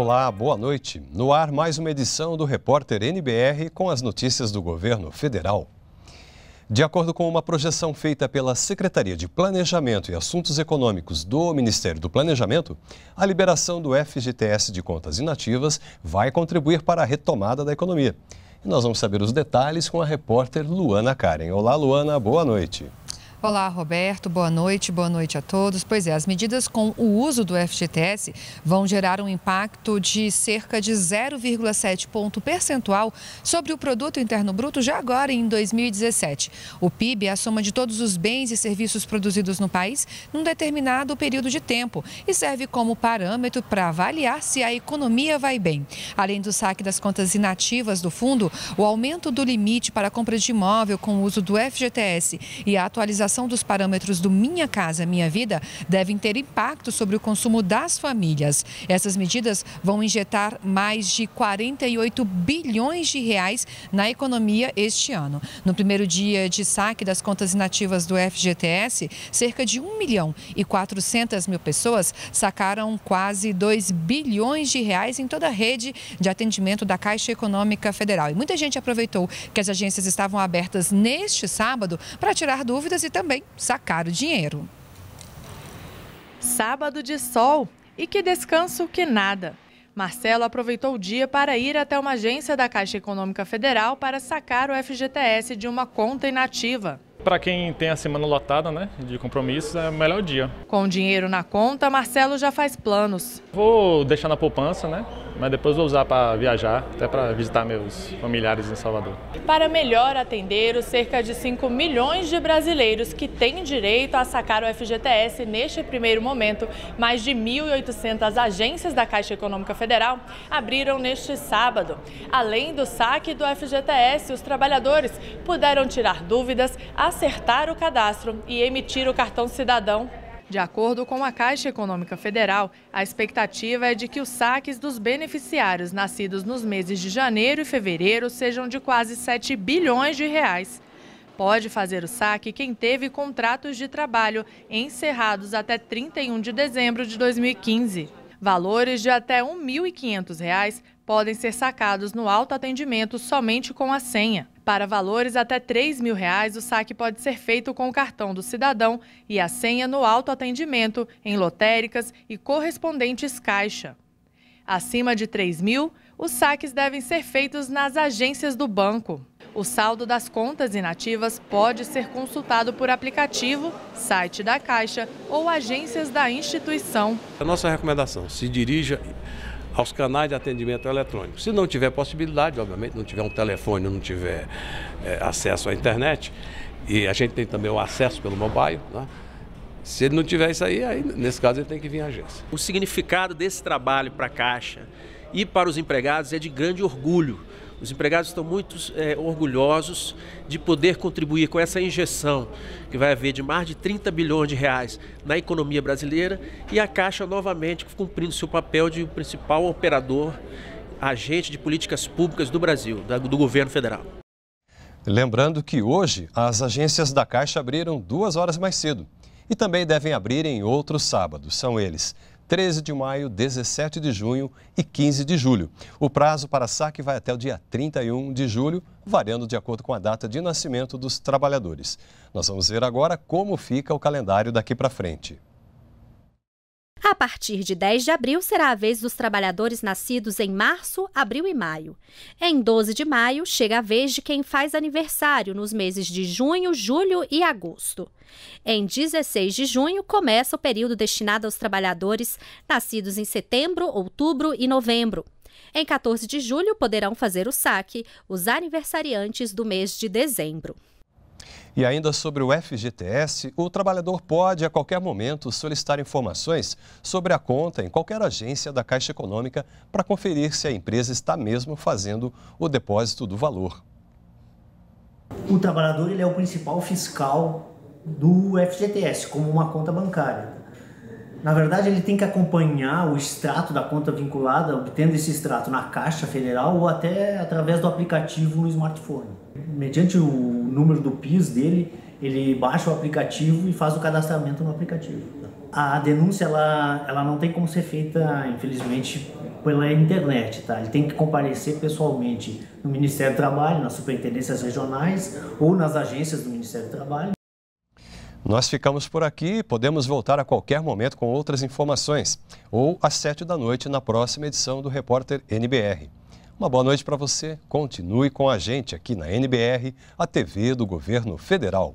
Olá, boa noite. No ar, mais uma edição do Repórter NBR com as notícias do governo federal. De acordo com uma projeção feita pela Secretaria de Planejamento e Assuntos Econômicos do Ministério do Planejamento, a liberação do FGTS de contas inativas vai contribuir para a retomada da economia. E nós vamos saber os detalhes com a repórter Luana Karen. Olá, Luana, boa noite. Olá, Roberto. Boa noite. Boa noite a todos. Pois é, as medidas com o uso do FGTS vão gerar um impacto de cerca de 0,7 ponto percentual sobre o produto interno bruto já agora em 2017. O PIB é a soma de todos os bens e serviços produzidos no país num determinado período de tempo e serve como parâmetro para avaliar se a economia vai bem. Além do saque das contas inativas do fundo, o aumento do limite para compras compra de imóvel com o uso do FGTS e a atualização atualização dos parâmetros do Minha Casa Minha Vida devem ter impacto sobre o consumo das famílias. Essas medidas vão injetar mais de 48 bilhões de reais na economia este ano. No primeiro dia de saque das contas inativas do FGTS, cerca de 1 milhão e 400 mil pessoas sacaram quase 2 bilhões de reais em toda a rede de atendimento da Caixa Econômica Federal. E muita gente aproveitou que as agências estavam abertas neste sábado para tirar dúvidas e também sacar o dinheiro. Sábado de sol e que descanso que nada. Marcelo aproveitou o dia para ir até uma agência da Caixa Econômica Federal para sacar o FGTS de uma conta inativa. Para quem tem a semana lotada, né, de compromissos, é o melhor dia. Com o dinheiro na conta, Marcelo já faz planos. Vou deixar na poupança, né, mas depois vou usar para viajar, até para visitar meus familiares em Salvador. Para melhor atender os cerca de 5 milhões de brasileiros que têm direito a sacar o FGTS neste primeiro momento, mais de 1.800 agências da Caixa Econômica Federal abriram neste sábado. Além do saque do FGTS, os trabalhadores puderam tirar dúvidas, acertar o cadastro e emitir o cartão cidadão de acordo com a Caixa Econômica Federal, a expectativa é de que os saques dos beneficiários nascidos nos meses de janeiro e fevereiro sejam de quase 7 bilhões de reais. Pode fazer o saque quem teve contratos de trabalho encerrados até 31 de dezembro de 2015. Valores de até R$ 1.500 podem ser sacados no autoatendimento somente com a senha. Para valores até 3 mil reais, o saque pode ser feito com o cartão do cidadão e a senha no autoatendimento, em lotéricas e correspondentes caixa. Acima de 3 mil, os saques devem ser feitos nas agências do banco. O saldo das contas inativas pode ser consultado por aplicativo, site da Caixa ou agências da instituição. A nossa recomendação, se dirija aos canais de atendimento eletrônico. Se não tiver possibilidade, obviamente, não tiver um telefone, não tiver é, acesso à internet, e a gente tem também o acesso pelo mobile, né? Se ele não tiver isso aí, aí, nesse caso ele tem que vir à agência. O significado desse trabalho para a Caixa e para os empregados é de grande orgulho. Os empregados estão muito é, orgulhosos de poder contribuir com essa injeção que vai haver de mais de 30 bilhões de reais na economia brasileira e a Caixa novamente cumprindo seu papel de principal operador, agente de políticas públicas do Brasil, do governo federal. Lembrando que hoje as agências da Caixa abriram duas horas mais cedo e também devem abrir em outros sábados. São eles 13 de maio, 17 de junho e 15 de julho. O prazo para saque vai até o dia 31 de julho, variando de acordo com a data de nascimento dos trabalhadores. Nós vamos ver agora como fica o calendário daqui para frente. A partir de 10 de abril será a vez dos trabalhadores nascidos em março, abril e maio. Em 12 de maio, chega a vez de quem faz aniversário nos meses de junho, julho e agosto. Em 16 de junho, começa o período destinado aos trabalhadores nascidos em setembro, outubro e novembro. Em 14 de julho, poderão fazer o saque os aniversariantes do mês de dezembro. E ainda sobre o FGTS, o trabalhador pode a qualquer momento solicitar informações sobre a conta em qualquer agência da Caixa Econômica para conferir se a empresa está mesmo fazendo o depósito do valor. O trabalhador ele é o principal fiscal do FGTS, como uma conta bancária. Na verdade, ele tem que acompanhar o extrato da conta vinculada, obtendo esse extrato na Caixa Federal ou até através do aplicativo no smartphone. Mediante o número do PIS dele, ele baixa o aplicativo e faz o cadastramento no aplicativo. A denúncia ela, ela não tem como ser feita, infelizmente, pela internet, tá? Ele tem que comparecer pessoalmente no Ministério do Trabalho, nas superintendências regionais ou nas agências do Ministério do Trabalho. Nós ficamos por aqui e podemos voltar a qualquer momento com outras informações ou às sete da noite na próxima edição do Repórter NBR. Uma boa noite para você. Continue com a gente aqui na NBR, a TV do Governo Federal.